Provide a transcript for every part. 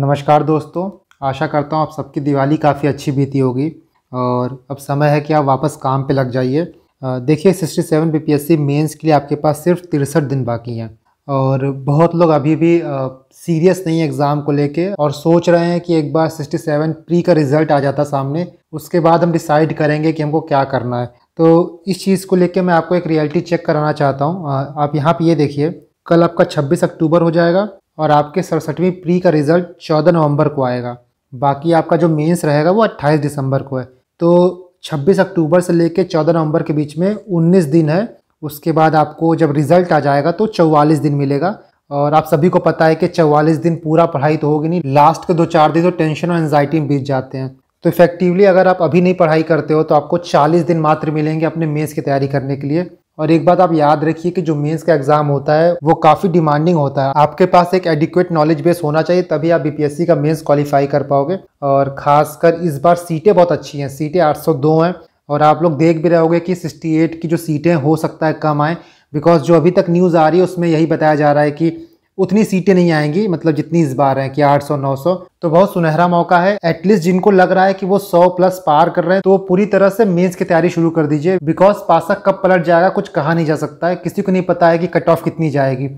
नमस्कार दोस्तों आशा करता हूँ आप सबकी दिवाली काफ़ी अच्छी बीती होगी और अब समय है कि आप वापस काम पे लग जाइए देखिए सिक्सटी सेवन बी मेंस के लिए आपके पास सिर्फ तिरसठ दिन बाकी हैं और बहुत लोग अभी भी सीरियस नहीं है एग्ज़ाम को लेके और सोच रहे हैं कि एक बार सिक्सटी सेवन प्री का रिज़ल्ट आ जाता सामने उसके बाद हम डिसाइड करेंगे कि हमको क्या करना है तो इस चीज़ को लेके मैं आपको एक रियलिटी चेक कराना चाहता हूँ आप यहाँ पे ये देखिए कल आपका 26 अक्टूबर हो जाएगा और आपके सड़सठवीं प्री का रिज़ल्ट चौदह नवंबर को आएगा बाकी आपका जो मेंस रहेगा वो अट्ठाईस दिसंबर को है तो छब्बीस अक्टूबर से लेकर चौदह नवंबर के बीच में उन्नीस दिन है उसके बाद आपको जब रिज़ल्ट आ जाएगा तो चौवालीस दिन मिलेगा और आप सभी को पता है कि चौवालीस दिन पूरा पढ़ाई तो होगी नहीं लास्ट के दो चार दिन तो टेंशन और एनजाइटी में बीत जाते हैं तो इफेक्टिवली अगर आप अभी नहीं पढ़ाई करते हो तो आपको 40 दिन मात्र मिलेंगे अपने मेंस की तैयारी करने के लिए और एक बात आप याद रखिए कि जो मेंस का एग्जाम होता है वो काफी डिमांडिंग होता है आपके पास एक एडिक्वेट नॉलेज बेस होना चाहिए तभी आप बीपीएससी का मेंस क्वालिफाई कर पाओगे और खासकर इस बार सीटें बहुत अच्छी हैं सीटें 802 हैं और आप लोग देख भी रहोगे कि 68 की जो सीटें हो सकता है कम आएँ बिकॉज जो अभी तक न्यूज़ आ रही है उसमें यही बताया जा रहा है कि उतनी सीटें नहीं आएंगी मतलब जितनी इस बार हैं कि 800 900 तो बहुत सुनहरा मौका है एटलीस्ट जिनको लग रहा है कि वो 100 प्लस पार कर रहे हैं तो पूरी तरह से मेंस की तैयारी शुरू कर दीजिए बिकॉज पासा कब पलट जाएगा कुछ कहा नहीं जा सकता है किसी को नहीं पता है कि कट ऑफ कितनी जाएगी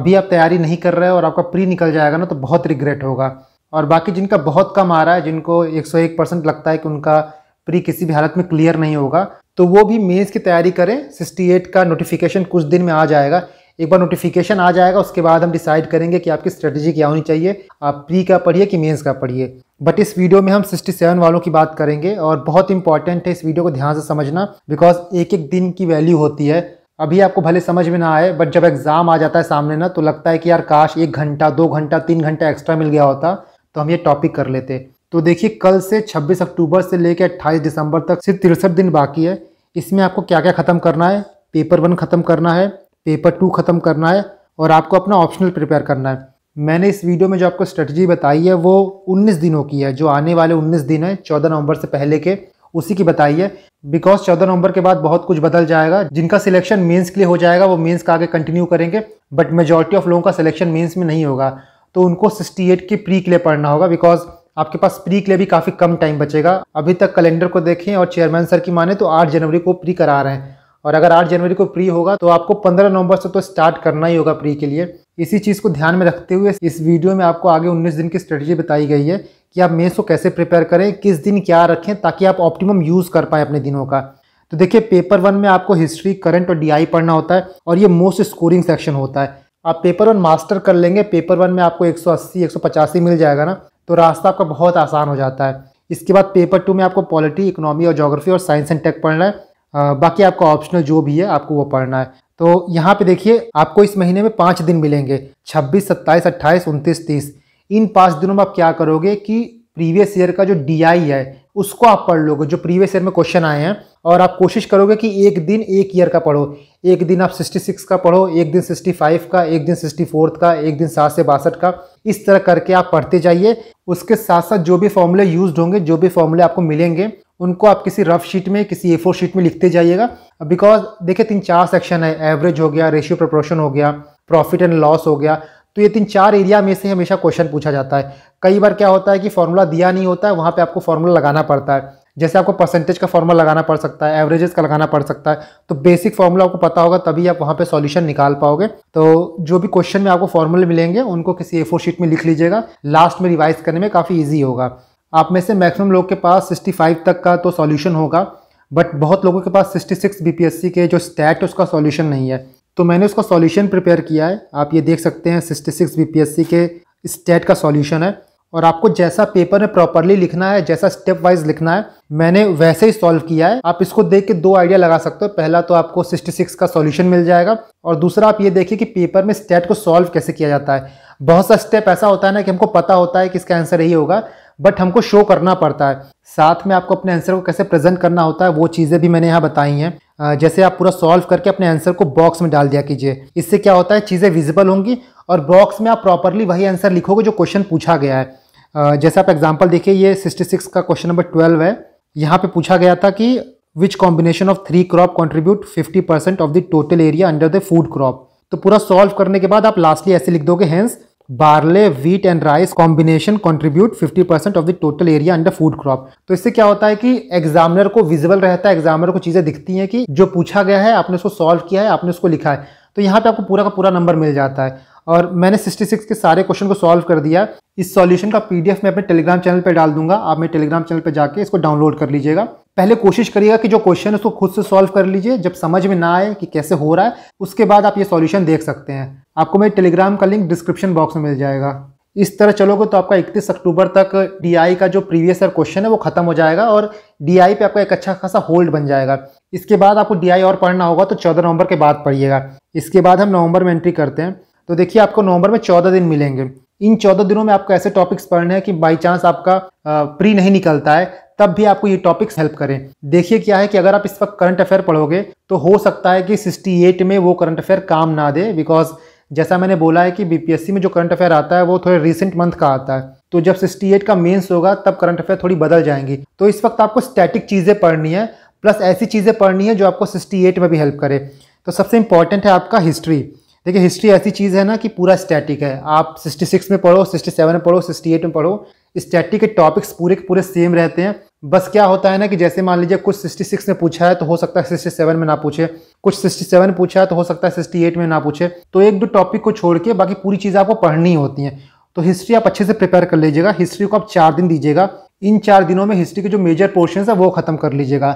अभी आप तैयारी नहीं कर रहे हो और आपका प्री निकल जाएगा ना तो बहुत रिग्रेट होगा और बाकी जिनका बहुत कम आ रहा है जिनको एक परसेंट लगता है कि उनका प्री किसी भी हालत में क्लियर नहीं होगा तो वो भी मेंस की तैयारी करें 68 का नोटिफिकेशन कुछ दिन में आ जाएगा एक बार नोटिफिकेशन आ जाएगा उसके बाद हम डिसाइड करेंगे कि आपकी स्ट्रेटजी क्या होनी चाहिए आप प्री का पढ़िए कि मेंस का पढ़िए बट इस वीडियो में हम 67 वालों की बात करेंगे और बहुत इंपॉर्टेंट है इस वीडियो को ध्यान से समझना बिकॉज एक एक दिन की वैल्यू होती है अभी आपको भले समझ में ना आए बट जब एग्ज़ाम आ जाता है सामने ना तो लगता है कि यार काश एक घंटा दो घंटा तीन घंटा एक्स्ट्रा मिल गया होता तो हम ये टॉपिक कर लेते तो देखिए कल से 26 अक्टूबर से लेकर 28 दिसंबर तक सिर्फ तिरसठ दिन बाकी है इसमें आपको क्या क्या ख़त्म करना है पेपर वन ख़त्म करना है पेपर टू ख़त्म करना है और आपको अपना ऑप्शनल प्रिपेयर करना है मैंने इस वीडियो में जो आपको स्ट्रेटजी बताई है वो 19 दिनों की है जो आने वाले 19 दिन हैं 14 नवंबर से पहले के उसी की बताई है बिकॉज 14 नवंबर के बाद बहुत कुछ बदल जाएगा जिनका सिलेक्शन मेंस के लिए हो जाएगा वो मेंस का आगे कंटिन्यू करेंगे बट मेजोरिटी ऑफ लोगों का सिलेक्शन मेन्स में नहीं होगा तो उनको सिक्सटी एट के प्री के लिए पढ़ना होगा बिकॉज आपके पास प्री के लिए भी काफ़ी कम टाइम बचेगा अभी तक कैलेंडर को देखें और चेयरमैन सर की माने तो आठ जनवरी को प्री करा रहे हैं और अगर 8 जनवरी को प्री होगा तो आपको 15 नवंबर से तो स्टार्ट करना ही होगा प्री के लिए इसी चीज़ को ध्यान में रखते हुए इस वीडियो में आपको आगे 19 दिन की स्ट्रेटजी बताई गई है कि आप मेस को कैसे प्रिपेयर करें किस दिन क्या रखें ताकि आप ऑप्टिमम यूज़ कर पाएँ अपने दिनों का तो देखिए पेपर वन में आपको हिस्ट्री करंट और डी पढ़ना होता है और ये मोस्ट स्कोरिंग सेक्शन होता है आप पेपर वन मास्टर कर लेंगे पेपर वन में आपको एक सौ मिल जाएगा ना तो रास्ता आपका बहुत आसान हो जाता है इसके बाद पेपर टू में आपको पॉलिटी इकोनॉमी और जोग्राफी और साइंस एंड टेक पढ़ना है बाकी आपका ऑप्शनल जो भी है आपको वो पढ़ना है तो यहाँ पे देखिए आपको इस महीने में पाँच दिन मिलेंगे 26, 27, 28, 29, 30 इन पाँच दिनों में आप क्या करोगे कि प्रीवियस ईयर का जो डी है उसको आप पढ़ लोगे जो प्रीवियस ईयर में क्वेश्चन आए हैं और आप कोशिश करोगे कि एक दिन एक ईयर का पढ़ो एक दिन आप 66 का पढ़ो एक दिन 65 का एक दिन 64 का एक दिन सात से बासठ का इस तरह करके आप पढ़ते जाइए उसके साथ साथ जो भी फॉर्मूले यूज होंगे जो भी फॉर्मूले आपको मिलेंगे उनको आप किसी रफ शीट में किसी ए फोर शीट में लिखते जाइएगा बिकॉज देखिए तीन चार सेक्शन है एवरेज हो गया रेशियो प्रपोर्शन हो गया प्रॉफिट एंड लॉस हो गया तो ये तीन चार एरिया में से हमेशा क्वेश्चन पूछा जाता है कई बार क्या होता है कि फॉर्मूला दिया नहीं होता है वहाँ पे आपको फॉर्मूला लगाना पड़ता है जैसे आपको परसेंटेज का फॉर्मूला लगाना पड़ सकता है एवरेजेस का लगाना पड़ सकता है तो बेसिक फॉर्मूला आपको पता होगा तभी आप वहाँ पे सॉल्यूशन निकाल पाओगे तो जो भी क्वेश्चन में आपको फॉर्मूले मिलेंगे उनको किसी ए शीट में लिख लीजिएगा लास्ट में रिवाइज करने में काफ़ी ईजी होगा आप में से मैक्सिमम लोग के पास 65 तक का तो सॉल्यूशन होगा बट बहुत लोगों के पास 66 बीपीएससी के जो स्टैट उसका सॉल्यूशन नहीं है तो मैंने उसका सॉल्यूशन प्रिपेयर किया है आप ये देख सकते हैं 66 बीपीएससी के स्टैट का सॉल्यूशन है और आपको जैसा पेपर में प्रॉपरली लिखना है जैसा स्टेप वाइज लिखना है मैंने वैसे ही सॉल्व किया है आप इसको देख के दो आइडिया लगा सकते हो पहला तो आपको 66 का सॉल्यूशन मिल जाएगा और दूसरा आप ये देखिए कि पेपर में स्टेट को सॉल्व कैसे किया जाता है बहुत सा स्टेप ऐसा होता है ना कि हमको पता होता है कि इसका आंसर यही होगा बट हमको शो करना पड़ता है साथ में आपको अपने आंसर को कैसे प्रेजेंट करना होता है वो चीज़ें भी मैंने यहाँ बताई हैं जैसे आप पूरा सॉल्व करके अपने आंसर को बॉक्स में डाल दिया कीजिए इससे क्या होता है चीज़ें विजिबल होंगी और बॉक्स में आप प्रॉपरली वही आंसर लिखोगे जो क्वेश्चन पूछा गया है जैसे आप एग्जाम्पल देखिए ये सिक्सटी सिक्स का क्वेश्चन नंबर ट्वेल्व है यहाँ पे पूछा गया था कि which combination of three crop contribute fifty percent of the total area under the food crop तो पूरा सॉल्व करने के बाद आप लास्टली ऐसे लिख दोगे hence barley wheat and rice combination contribute fifty percent of the total area under food crop तो इससे क्या होता है कि एग्जामिनर को विजिबल रहता है एग्जामिनर को चीज़ें दिखती हैं कि जो पूछा गया है आपने उसको सॉल्व किया है आपने उसको लिखा है तो यहाँ पे आपको पूरा का पूरा नंबर मिल जाता है और मैंने 66 के सारे क्वेश्चन को सॉल्व कर दिया इस सॉल्यूशन का पीडीएफ मैं अपने टेलीग्राम चैनल पर डाल दूंगा आप मेरे टेलीग्राम चैनल पर जाके इसको डाउनलोड कर लीजिएगा पहले कोशिश करिएगा कि जो क्वेश्चन है उसको खुद से सॉल्व कर लीजिए जब समझ में ना आए कि कैसे हो रहा है उसके बाद आप ये सॉल्यूशन देख सकते हैं आपको मेरे टेलीग्राम का लिंक डिस्क्रिप्शन बॉक्स में मिल जाएगा इस तरह चलोगे तो आपका 31 अक्टूबर तक डी का जो प्रीवियस ईयर क्वेश्चन है वो खत्म हो जाएगा और डी पे आपका एक अच्छा खासा होल्ड बन जाएगा इसके बाद आपको डी और पढ़ना होगा तो 14 नवंबर के बाद पढ़िएगा इसके बाद हम नवंबर में एंट्री करते हैं तो देखिए आपको नवंबर में 14 दिन मिलेंगे इन 14 दिनों में आपको ऐसे टॉपिक्स पढ़ने हैं कि बाई चांस आपका प्री नहीं निकलता है तब भी आपको ये टॉपिक्स हेल्प करें देखिए क्या है कि अगर आप इस वक्त करंट अफेयर पढ़ोगे तो हो सकता है कि सिक्सटी में वो करंट अफेयर काम ना दे बिकॉज जैसा मैंने बोला है कि बीपीएससी में जो करंट अफेयर आता है वो थोड़े रिसेंट मंथ का आता है तो जब सिक्सटी एट का मेंस होगा तब करंट अफेयर थोड़ी बदल जाएंगी तो इस वक्त आपको स्टैटिक चीज़ें पढ़नी है प्लस ऐसी चीज़ें पढ़नी है जो आपको सिक्सटी एट में भी हेल्प करे तो सबसे इंपॉर्टेंट है आपका हिस्ट्री देखिए हिस्ट्री ऐसी चीज़ है ना कि पूरा स्टैटिक है आप 66 में पढ़ो 67 में पढ़ो 68 में पढ़ो स्टैटिक के टॉपिक्स पूरे के पूरे सेम रहते हैं बस क्या होता है ना कि जैसे मान लीजिए कुछ 66 में पूछा है तो हो सकता है 67 में ना पूछे कुछ 67 पूछा है तो हो सकता है 68 में ना पूछे तो एक दो टॉपिक को छोड़ के बाकी पूरी चीज़ आपको पढ़नी होती है तो हिस्ट्री आप अच्छे से प्रिपेयर कर लीजिएगा हिस्ट्री को आप चार दिन दीजिएगा इन चार दिनों में हिस्ट्री के जो मेजर पोर्शन है वो खत्म कर लीजिएगा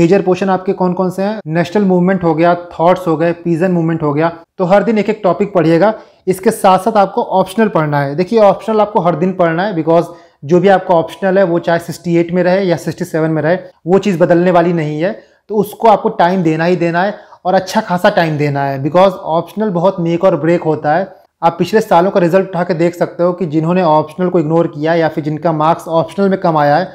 मेजर पोर्शन आपके कौन कौन से हैं नेशनल मूवमेंट हो गया थॉट्स हो गए पीजन मूवमेंट हो गया तो हर दिन एक एक टॉपिक पढ़िएगा इसके साथ साथ आपको ऑप्शनल पढ़ना है देखिए ऑप्शनल आपको हर दिन पढ़ना है बिकॉज जो भी आपका ऑप्शनल है वो चाहे सिक्सटी एट में रहे या सिक्सटी सेवन में रहे वो चीज़ बदलने वाली नहीं है तो उसको आपको टाइम देना ही देना है और अच्छा खासा टाइम देना है बिकॉज ऑप्शनल बहुत मेक और ब्रेक होता है आप पिछले सालों का रिजल्ट उठा के देख सकते हो कि जिन्होंने ऑप्शनल को इग्नोर किया या फिर जिनका मार्क्स ऑप्शनल में कम आया है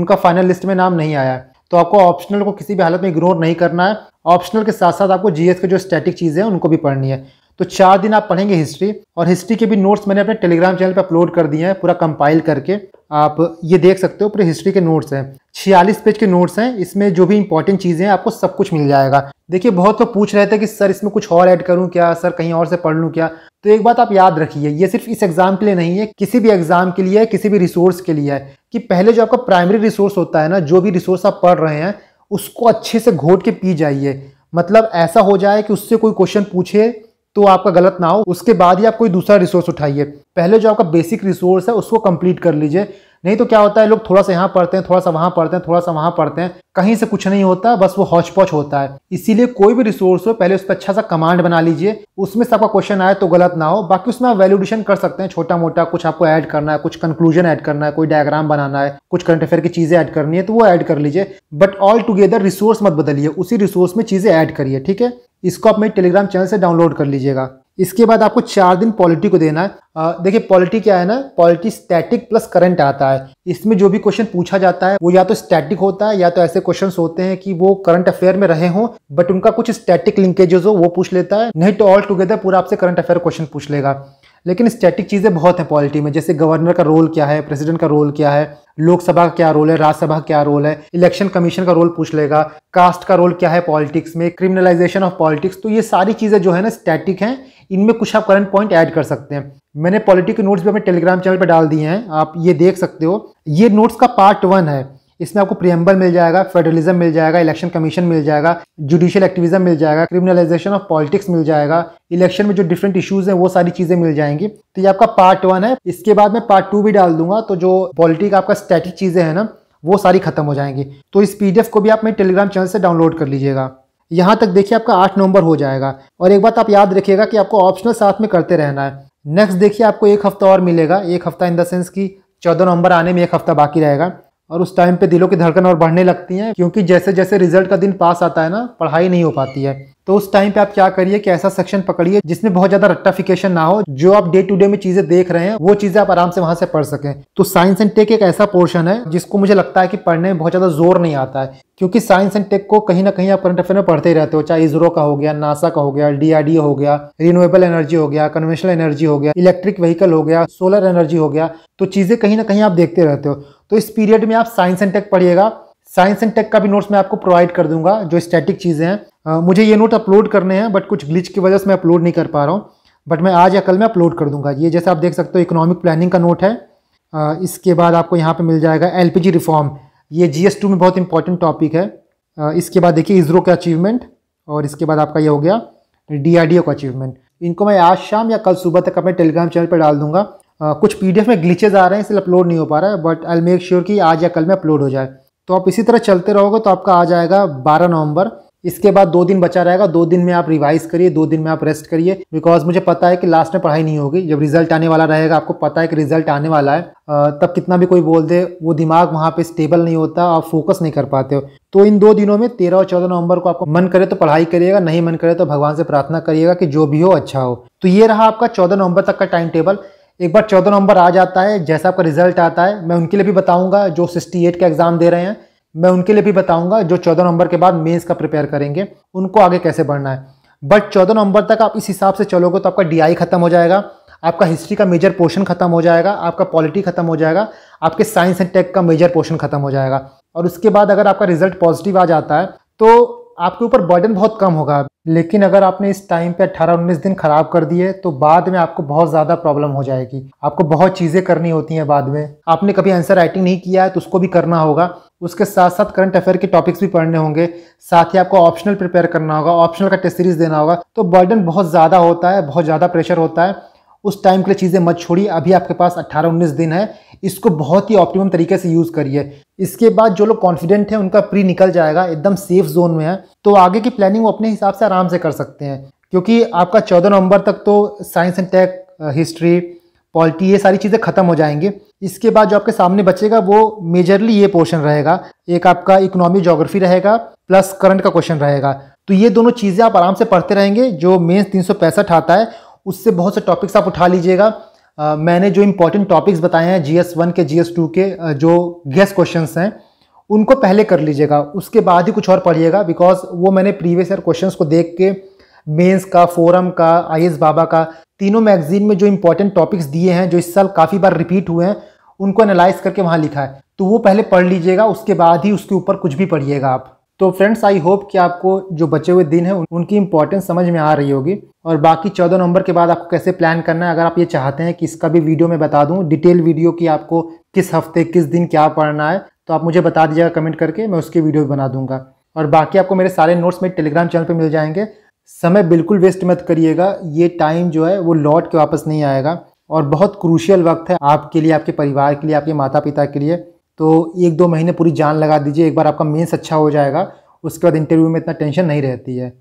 उनका फाइनल लिस्ट में नाम नहीं आया तो आपको ऑप्शनल को किसी भी हालत में इग्नोर नहीं करना है ऑप्शनल के साथ साथ आपको जीएस के जो स्टैटिक चीज़ें हैं उनको भी पढ़नी है तो चार दिन आप पढ़ेंगे हिस्ट्री और हिस्ट्री के भी नोट्स मैंने अपने टेलीग्राम चैनल पर अपलोड कर दिए हैं पूरा कंपाइल करके आप ये देख सकते हो पूरे हिस्ट्री के नोट्स हैं छियालीस पेज के नोट्स हैं इसमें जो भी इंपॉर्टेंट चीज़ें हैं आपको सब कुछ मिल जाएगा देखिए बहुत लोग तो पूछ रहे थे कि सर इसमें कुछ और ऐड करूँ क्या सर कहीं और से पढ़ लूँ क्या तो एक बात आप याद रखिए ये सिर्फ इस एग्ज़ाम के लिए नहीं है किसी भी एग्ज़ाम के लिए है किसी भी रिसोर्स के लिए है कि पहले जो आपका प्राइमरी रिसोर्स होता है ना जो भी रिसोर्स आप पढ़ रहे हैं उसको अच्छे से घोट के पी जाइए मतलब ऐसा हो जाए कि उससे कोई क्वेश्चन पूछे तो आपका गलत ना हो उसके बाद ही आप कोई दूसरा रिसोर्स उठाइए पहले जो आपका बेसिक रिसोर्स है उसको कंप्लीट कर लीजिए नहीं तो क्या होता है लोग थोड़ा सा यहाँ पढ़ते हैं थोड़ा सा वहाँ पढ़ते हैं थोड़ा सा वहाँ पढ़ते हैं कहीं से कुछ नहीं होता बस वो पौच होता है इसीलिए कोई भी रिसोर्स हो पहले उस पर अच्छा सा कमांड बना लीजिए उसमें से आपका क्वेश्चन आए तो गलत ना हो बाकी उसमें आप वैल्यूडेशन कर सकते हैं छोटा मोटा कुछ आपको ऐड करना है कुछ कंक्लूजन ऐड करना है कोई डायग्राम बनाना है कुछ करंट अफेयर की चीज़ें ऐड करनी है तो वो ऐड कर लीजिए बट ऑल टुगेदर रिसोर्स मत बदलिए उसी रिसोर्स में चीज़ें ऐड करिए ठीक है इसको आप मेरे टेलीग्राम चैनल से डाउनलोड कर लीजिएगा इसके बाद आपको चार दिन पॉलिटी को देना है देखिए पॉलिटी क्या है ना पॉलिटी स्टैटिक प्लस करंट आता है इसमें जो भी क्वेश्चन पूछा जाता है वो या तो स्टैटिक होता है या तो ऐसे क्वेश्चन होते हैं कि वो करंट अफेयर में रहे हों बट उनका कुछ स्टैटिक लिंकेजेस हो वो पूछ लेता है नहीं तो ऑल टुगेदर पूरा आपसे करंट अफेयर क्वेश्चन पूछ लेगा लेकिन स्टैटिक चीज़ें बहुत हैं पॉलिटी में जैसे गवर्नर का रोल क्या है प्रेसिडेंट का रोल क्या है लोकसभा का क्या रोल है राज्यसभा का क्या रोल है इलेक्शन कमीशन का रोल पूछ लेगा कास्ट का रोल क्या है पॉलिटिक्स में क्रिमिनलाइजेशन ऑफ पॉलिटिक्स तो ये सारी चीज़ें जो है ना स्टैटिक हैं इनमें कुछ आप करंट पॉइंट ऐड कर सकते हैं मैंने पॉलिटिक के नोट्स भी अपने टेलीग्राम चैनल पर डाल दिए हैं आप ये देख सकते हो ये नोट्स का पार्ट वन है इसमें आपको प्रियम्बल मिल जाएगा फेडरलिज्म मिल जाएगा इलेक्शन कमीशन मिल जाएगा जुडिशियल एक्टिविज्म मिल जाएगा क्रिमिनलाइजेशन ऑफ पॉलिटिक्स मिल जाएगा इलेक्शन में जो डिफरेंट इश्यूज हैं वो सारी चीज़ें मिल जाएंगी तो ये आपका पार्ट वन है इसके बाद मैं पार्ट टू भी डाल दूंगा तो जो पॉलिटिक आपका स्टैटिक चीज़ें हैं ना वो सारी खत्म हो जाएंगी तो इस पीडीएफ को भी आप मेरे टेलीग्राम चैनल से डाउनलोड कर लीजिएगा यहाँ तक देखिए आपका आठ नवंबर हो जाएगा और एक बात आप याद रखिएगा कि आपको ऑप्शनल साथ में करते रहना है नेक्स्ट देखिए आपको एक हफ्ता और मिलेगा एक हफ्ता इन द सेंस कि चौदह नवंबर आने में एक हफ्ता बाकी रहेगा और उस टाइम पे दिलों की धड़कन और बढ़ने लगती है क्योंकि जैसे जैसे रिजल्ट का दिन पास आता है ना पढ़ाई नहीं हो पाती है तो उस टाइम पे आप क्या करिए कि ऐसा सेक्शन पकड़िए जिसमें बहुत ज्यादा रट्टाफिकेशन ना हो जो आप डे टू डे में चीजें देख रहे हैं वो चीजें आप आराम से वहां से पढ़ सकें तो साइंस एंड टेक एक ऐसा पोर्शन है जिसको मुझे लगता है कि पढ़ने में बहुत ज्यादा जोर नहीं आता है क्योंकि साइंस एंड टेक को कहीं ना कहीं आप करंट अफेयर में पढ़ते ही रहते हो चाहे इसरो का हो गया नासा का हो गया डीआरडीओ हो गया रिन्यूएबल एनर्जी हो गया कन्वेंशनल एनर्जी हो गया इलेक्ट्रिक व्हीकल हो गया सोलर एनर्जी हो गया तो चीजें कहीं ना कहीं आप देखते रहते हो तो इस पीरियड में आप साइंस एंड टेक पढ़िएगा साइंस एंड टेक का भी नोट्स मैं आपको प्रोवाइड कर दूंगा जो स्टैटिक चीज़ें हैं आ, मुझे ये नोट अपलोड करने हैं बट कुछ ग्लिच की वजह से मैं अपलोड नहीं कर पा रहा हूँ बट मैं आज या कल मैं अपलोड कर दूंगा ये जैसे आप देख सकते हो इकोनॉमिक प्लानिंग का नोट है आ, इसके बाद आपको यहाँ पर मिल जाएगा एल रिफॉर्म ये जी में बहुत इंपॉर्टेंट टॉपिक है आ, इसके बाद देखिए इसरो का अचीवमेंट और इसके बाद आपका ये हो गया डी का अचीवमेंट इनको मैं आज शाम या कल सुबह तक अपने टेलीग्राम चैनल पर डाल दूंगा आ, कुछ पीडीएफ में ग्लिचेज आ रहे हैं इसलिए अपलोड नहीं हो पा रहा है बट आई मेक श्योर कि आज या कल में अपलोड हो जाए तो आप इसी तरह चलते रहोगे तो आपका आ जाएगा बारह नवंबर इसके बाद दो दिन बचा रहेगा दो दिन में आप रिवाइज करिए दो दिन में आप रेस्ट करिए बिकॉज मुझे पता है कि लास्ट में पढ़ाई नहीं होगी जब रिजल्ट आने वाला रहेगा आपको पता है कि रिजल्ट आने वाला है तब कितना भी कोई बोल दे वो दिमाग वहाँ पे स्टेबल नहीं होता आप फोकस नहीं कर पाते हो तो इन दो दिनों में तेरह और चौदह नवंबर को आपको मन करे तो पढ़ाई करिएगा नहीं मन करे तो भगवान से प्रार्थना करिएगा कि जो भी हो अच्छा हो तो ये रहा आपका चौदह नवंबर तक का टाइम टेबल एक बार चौदह नवंबर आ जाता है जैसा आपका रिजल्ट आता है मैं उनके लिए भी बताऊंगा जो सिक्सटी एट का एग्ज़ाम दे रहे हैं मैं उनके लिए भी बताऊंगा जो चौदह नवंबर के बाद मेंस का प्रिपेयर करेंगे उनको आगे कैसे बढ़ना है बट चौदह नवंबर तक आप इस हिसाब से चलोगे तो आपका डी खत्म हो जाएगा आपका हिस्ट्री का मेजर पोर्शन खत्म हो जाएगा आपका पॉलिटी खत्म हो जाएगा आपके साइंस एंड टेक का मेजर पोर्शन खत्म हो जाएगा और उसके बाद अगर आपका रिजल्ट पॉजिटिव आ जाता है तो आपके ऊपर बर्डन बहुत कम होगा लेकिन अगर आपने इस टाइम पे 18-19 दिन खराब कर दिए तो बाद में आपको बहुत ज़्यादा प्रॉब्लम हो जाएगी आपको बहुत चीज़ें करनी होती हैं बाद में आपने कभी आंसर राइटिंग नहीं किया है तो उसको भी करना होगा उसके साथ साथ करंट अफेयर के टॉपिक्स भी पढ़ने होंगे साथ ही आपको ऑप्शनल प्रिपेयर करना होगा ऑप्शनल का टेस्ट सीरीज देना होगा तो बर्डन बहुत ज़्यादा होता है बहुत ज़्यादा प्रेशर होता है उस टाइम के लिए चीज़ें मत छोड़िए अभी आपके पास 18-19 दिन है इसको बहुत ही ऑप्टिमम तरीके से यूज़ करिए इसके बाद जो लोग कॉन्फिडेंट हैं उनका प्री निकल जाएगा एकदम सेफ जोन में है तो आगे की प्लानिंग वो अपने हिसाब से आराम से कर सकते हैं क्योंकि आपका चौदह नवंबर तक तो science and tech history polity ये सारी चीज़ें खत्म हो जाएंगी इसके बाद जो आपके सामने बचेगा वो मेजरली ये पोर्शन रहेगा एक आपका इकोनॉमी जोग्राफी रहेगा प्लस करंट का क्वेश्चन रहेगा तो ये दोनों चीज़ें आप आराम से पढ़ते रहेंगे जो मेन्स तीन आता है उससे बहुत से टॉपिक्स आप उठा लीजिएगा मैंने जो इम्पोर्टेंट टॉपिक्स बताए हैं जी एस वन के जी एस टू के जो गेस क्वेश्चन हैं उनको पहले कर लीजिएगा उसके बाद ही कुछ और पढ़िएगा बिकॉज वो मैंने प्रीवियस ईयर क्वेश्चन को देख के मेंस का फोरम का आई एस बाबा का तीनों मैगजीन में जो इम्पोर्टेंट टॉपिक्स दिए हैं जो इस साल काफ़ी बार रिपीट हुए हैं उनको एनालाइज करके वहाँ लिखा है तो वो पहले पढ़ लीजिएगा उसके बाद ही उसके ऊपर कुछ भी पढ़िएगा आप तो फ्रेंड्स आई होप कि आपको जो बचे हुए दिन हैं उनकी इंपॉर्टेंस समझ में आ रही होगी और बाकी चौदह नवंबर के बाद आपको कैसे प्लान करना है अगर आप ये चाहते हैं कि इसका भी वीडियो मैं बता दूं डिटेल वीडियो कि आपको किस हफ्ते किस दिन क्या पढ़ना है तो आप मुझे बता दीजिएगा कमेंट करके मैं उसकी वीडियो बना दूंगा और बाकी आपको मेरे सारे नोट्स मेरे टेलीग्राम चैनल पर मिल जाएंगे समय बिल्कुल वेस्ट मत करिएगा ये टाइम जो है वो लौट के वापस नहीं आएगा और बहुत क्रूशियल वक्त है आपके लिए आपके परिवार के लिए आपके माता पिता के लिए तो एक दो महीने पूरी जान लगा दीजिए एक बार आपका मेंस अच्छा हो जाएगा उसके बाद इंटरव्यू में इतना टेंशन नहीं रहती है